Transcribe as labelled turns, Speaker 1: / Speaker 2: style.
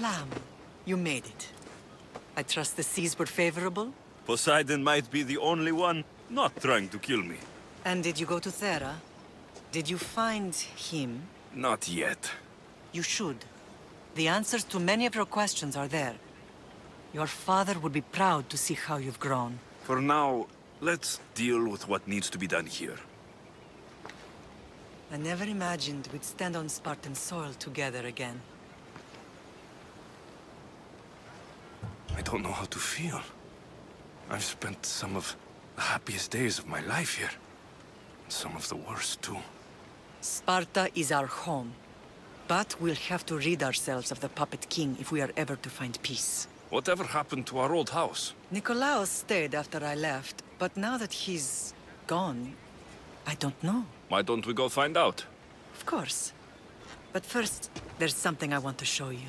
Speaker 1: Lamb, you made it. I trust the seas were favorable?
Speaker 2: Poseidon might be the only one not trying to kill me.
Speaker 1: And did you go to Thera? Did you find him?
Speaker 2: Not yet.
Speaker 1: You should. The answers to many of your questions are there. Your father would be proud to see how you've grown.
Speaker 3: For now, let's deal with what needs to be done here.
Speaker 1: I never imagined we'd stand on Spartan soil together again.
Speaker 4: don't know how to feel. I've spent some of the happiest days of my life here. and Some of the worst, too.
Speaker 1: Sparta is our home. But we'll have to rid ourselves of the Puppet King if we are ever to find peace.
Speaker 5: Whatever happened to our old house?
Speaker 1: Nikolaos stayed after I left, but now that he's gone, I don't know.
Speaker 5: Why don't we go find out?
Speaker 1: Of course. But first, there's something I want to show you.